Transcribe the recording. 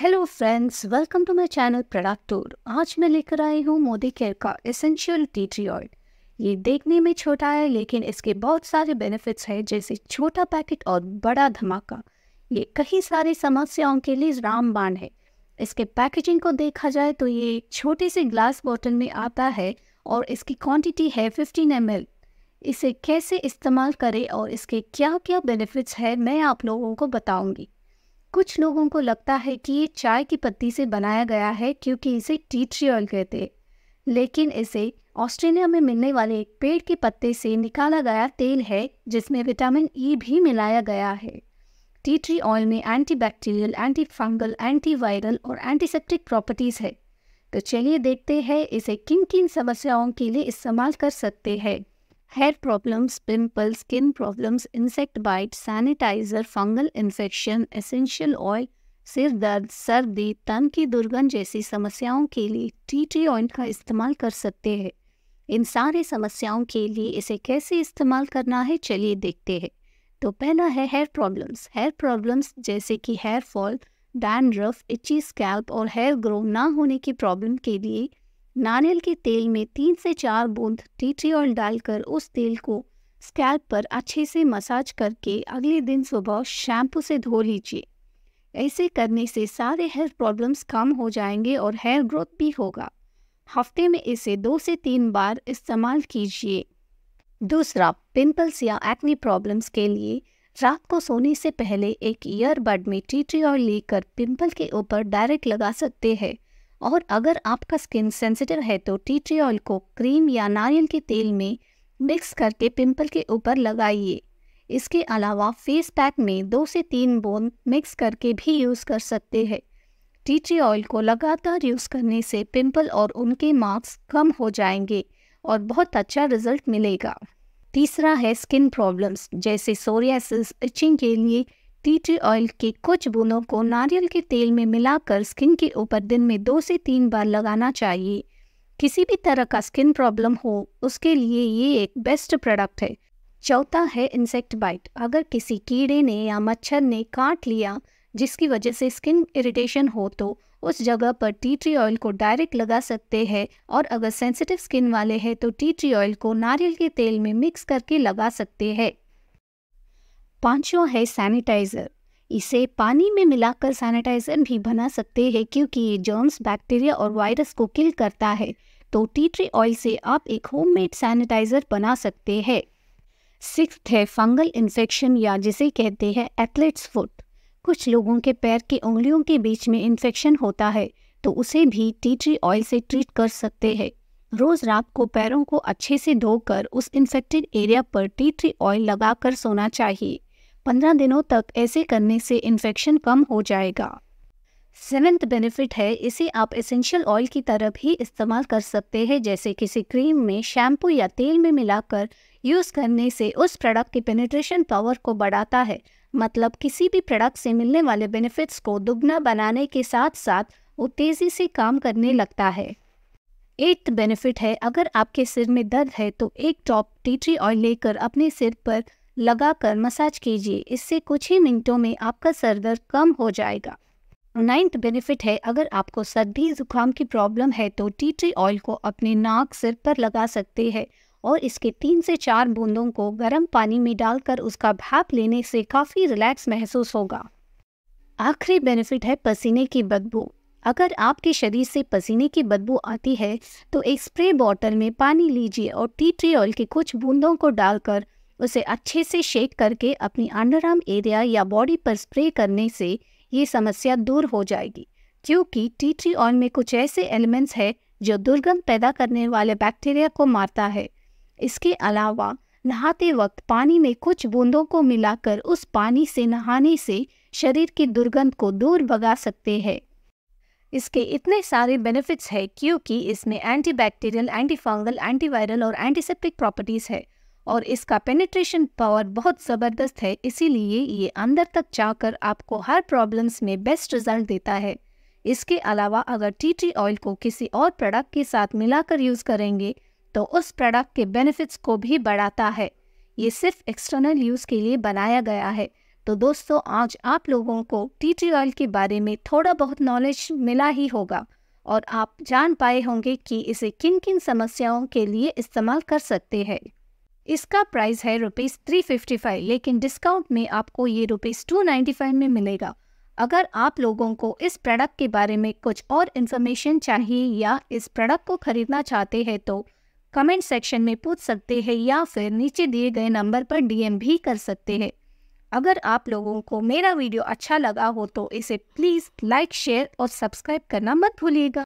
hello friends welcome to my channel product tour आज मैं लेकर आई हूँ मोदी केयर का एसेंशियल टी ट्री ऑयल ये देखने में छोटा है लेकिन इसके बहुत सारे बेनिफिट्स हैं जैसे छोटा पैकेट और बड़ा धमाका ये कई सारी समस्याओं के लिए रामबाण है इसके पैकेजिंग को देखा जाए तो ये एक छोटे से ग्लास बॉटल में आता है और इसकी क्वान्टिटी है फिफ्टीन एम इसे कैसे इस्तेमाल करें और इसके क्या क्या बेनिफिट्स हैं मैं आप लोगों को बताऊँगी कुछ लोगों को लगता है कि ये चाय की पत्ती से बनाया गया है क्योंकि इसे टी ट्री ऑयल कहते हैं लेकिन इसे ऑस्ट्रेलिया में मिलने वाले एक पेड़ के पत्ते से निकाला गया तेल है जिसमें विटामिन ई e भी मिलाया गया है टी ट्री ऑयल में एंटीबैक्टीरियल, एंटी फंगल एंटीवायरल और एंटीसेप्टिक प्रॉपर्टीज है तो चलिए देखते हैं इसे किन किन समस्याओं के लिए इस्तेमाल कर सकते हैं hair problems pimple skin problems insect bite sanitizer fungal infection essential oil सिर दर्द सर्दी तन की दुर्गंध जैसी समस्याओं के लिए टी ट्री ऑयल का इस्तेमाल कर सकते हैं इन सारे समस्याओं के लिए इसे कैसे इस्तेमाल करना है चलिए देखते हैं तो पहला है हेयर प्रॉब्लम्स हेयर प्रॉब्लम्स जैसे कि hair fall dandruff itchy scalp और हेयर ग्रो ना होने की प्रॉब्लम के लिए नारियल के तेल में तीन से चार बूंद टी ट्री ऑयल डालकर उस तेल को स्कैल्प पर अच्छे से मसाज करके अगले दिन सुबह शैम्पू से धो लीजिए ऐसे करने से सारे हेल्थ प्रॉब्लम्स कम हो जाएंगे और हेयर ग्रोथ भी होगा हफ्ते में इसे दो से तीन बार इस्तेमाल कीजिए दूसरा पिंपल्स या एक्नी प्रॉब्लम्स के लिए रात को सोने से पहले एक ईयरबड में टी ट्री ऑयल लेकर पिंपल के ऊपर डायरेक्ट लगा सकते हैं और अगर आपका स्किन सेंसिटिव है तो टी ट्री ऑयल को क्रीम या नारियल के तेल में मिक्स करके पिंपल के ऊपर लगाइए इसके अलावा फेस पैक में दो से तीन बोन मिक्स करके भी यूज़ कर सकते हैं टी ट्री ऑयल को लगातार यूज़ करने से पिंपल और उनके मार्क्स कम हो जाएंगे और बहुत अच्छा रिजल्ट मिलेगा तीसरा है स्किन प्रॉब्लम्स जैसे सोरियासिस इचिंग के लिए टी ट्री ऑयल के कुछ बूंदों को नारियल के तेल में मिलाकर स्किन के ऊपर दिन में दो से तीन बार लगाना चाहिए किसी भी तरह का स्किन प्रॉब्लम हो उसके लिए ये एक बेस्ट प्रोडक्ट है चौथा है इंसेक्ट बाइट अगर किसी कीड़े ने या मच्छर ने काट लिया जिसकी वजह से स्किन इरिटेशन हो तो उस जगह पर टी ट्री ऑयल को डायरेक्ट लगा सकते हैं और अगर सेंसिटिव स्किन वाले हैं तो टी ट्री ऑयल को नारियल के तेल में मिक्स करके लगा सकते हैं पांचवा है सैनिटाइज़र इसे पानी में मिलाकर सैनिटाइज़र भी बना सकते हैं क्योंकि ये जर्म्स बैक्टीरिया और वायरस को किल करता है तो टी ट्री ऑयल से आप एक होममेड सैनिटाइज़र बना सकते हैं सिक्स है फंगल इन्फेक्शन या जिसे कहते हैं एथलेट्स फुट कुछ लोगों के पैर की उंगलियों के बीच में इन्फेक्शन होता है तो उसे भी टी ट्री ऑयल से ट्रीट कर सकते हैं रोज़ रात को पैरों को अच्छे से धोकर उस इन्फेक्टेड एरिया पर टी ट्री ऑयल लगाकर सोना चाहिए पंद्रह दिनों तक ऐसे करने से इन्फेक्शन कम हो जाएगा सेवेंथ बेनिफिट है इसे आप एसेंशियल ऑयल की तरह भी इस्तेमाल कर सकते हैं जैसे किसी क्रीम में शैम्पू या तेल में मिलाकर यूज़ करने से उस प्रोडक्ट की पेनिट्रेशन पावर को बढ़ाता है मतलब किसी भी प्रोडक्ट से मिलने वाले बेनिफिट्स को दुगना बनाने के साथ साथ वो तेज़ी से काम करने लगता है एट्थ बेनिफिट है अगर आपके सिर में दर्द है तो एक टॉप टी ट्री ऑयल लेकर अपने सिर पर लगाकर मसाज कीजिए इससे कुछ ही मिनटों में आपका सर दर्द कम हो जाएगा नाइन्थ बेनिफिट है अगर आपको सर्दी जुकाम की प्रॉब्लम है तो टी ट्री ऑयल को अपने नाक सिर पर लगा सकते हैं और इसके तीन से चार बूंदों को गर्म पानी में डालकर उसका भाप लेने से काफ़ी रिलैक्स महसूस होगा आखिरी बेनिफिट है पसीने की बदबू अगर आपके शरीर से पसीने की बदबू आती है तो एक स्प्रे बॉटल में पानी लीजिए और टी ट्री ऑयल के कुछ बूंदों को डालकर उसे अच्छे से शेक करके अपनी अंडरआर्म एरिया या बॉडी पर स्प्रे करने से ये समस्या दूर हो जाएगी क्योंकि टी ट्री ऑयल में कुछ ऐसे एलिमेंट्स हैं जो दुर्गंध पैदा करने वाले बैक्टीरिया को मारता है इसके अलावा नहाते वक्त पानी में कुछ बूंदों को मिलाकर उस पानी से नहाने से शरीर की दुर्गंध को दूर भगा सकते हैं इसके इतने सारे बेनिफिट्स हैं क्योंकि इसमें एंटीबैक्टीरियल एंटीफंगल एंटीवायरल और एंटीसेप्टिक प्रॉपर्टीज़ है और इसका पेनिट्रेशन पावर बहुत ज़बरदस्त है इसीलिए ये अंदर तक जाकर आपको हर प्रॉब्लम्स में बेस्ट रिजल्ट देता है इसके अलावा अगर टी ट्री ऑयल को किसी और प्रोडक्ट के साथ मिलाकर यूज़ करेंगे तो उस प्रोडक्ट के बेनिफिट्स को भी बढ़ाता है ये सिर्फ एक्सटर्नल यूज़ के लिए बनाया गया है तो दोस्तों आज आप लोगों को टी ट्री ऑयल के बारे में थोड़ा बहुत नॉलेज मिला ही होगा और आप जान पाए होंगे कि इसे किन किन समस्याओं के लिए इस्तेमाल कर सकते हैं इसका प्राइस है रुपीज़ थ्री फिफ्टी फाइव लेकिन डिस्काउंट में आपको ये रुपीज़ टू नाइन्टी फाइव में मिलेगा अगर आप लोगों को इस प्रोडक्ट के बारे में कुछ और इन्फॉर्मेशन चाहिए या इस प्रोडक्ट को ख़रीदना चाहते हैं तो कमेंट सेक्शन में पूछ सकते हैं या फिर नीचे दिए गए नंबर पर डीएम भी कर सकते हैं अगर आप लोगों को मेरा वीडियो अच्छा लगा हो तो इसे प्लीज़ लाइक शेयर और सब्सक्राइब करना मत भूलिएगा